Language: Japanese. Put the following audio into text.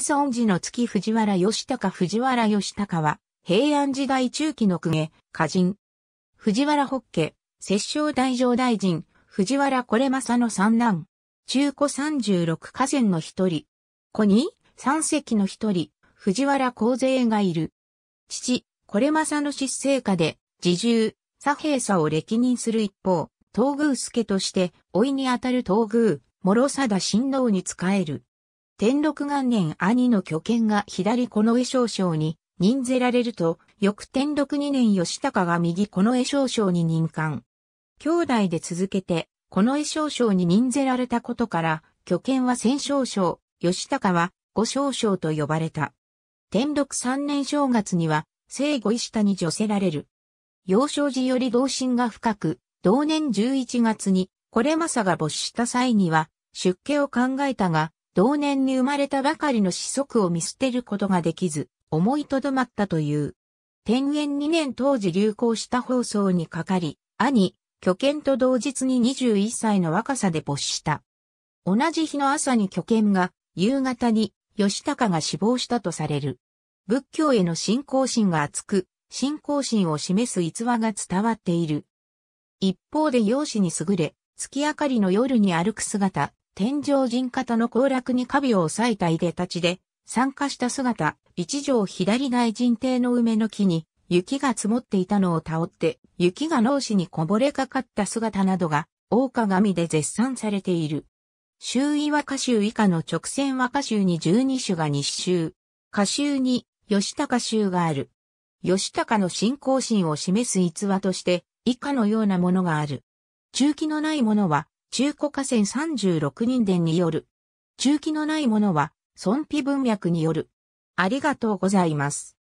世尊寺の月藤原義高藤原義高は、平安時代中期の公家、歌人。藤原北家、摂政大乗大臣、藤原これ政の三男。中古三十六河川の一人。子に、三席の一人、藤原光勢がいる。父、これ政の失政下で、自重、左平佐を歴任する一方、東宮助として、老いにあたる東宮、諸貞親王に仕える。天禄元年兄の巨犬が左この絵少将に任ぜられると、翌天禄二年吉高が右この絵少将に任官。兄弟で続けて、この絵少将に任ぜられたことから、巨犬は千少将、吉高は五少将と呼ばれた。天禄三年正月には、生後石田に除せられる。幼少時より同心が深く、同年11月に、これまさが没した際には、出家を考えたが、同年に生まれたばかりの子息を見捨てることができず、思いとどまったという。天元2年当時流行した放送にかかり、兄、巨犬と同日に21歳の若さで没した。同じ日の朝に巨犬が、夕方に、吉高が死亡したとされる。仏教への信仰心が厚く、信仰心を示す逸話が伝わっている。一方で容姿に優れ、月明かりの夜に歩く姿、天井人方の行楽にカビを抑えたいで立ちで、参加した姿、一条左大臣邸の梅の木に、雪が積もっていたのを倒って、雪が脳死にこぼれかかった姿などが、大鏡で絶賛されている。周囲和歌集以下の直線和歌集に十二種が日集。歌集に、吉高集がある。吉高の信仰心を示す逸話として、以下のようなものがある。中期のないものは、中古河川36人伝による。中期のないものは、損費文脈による。ありがとうございます。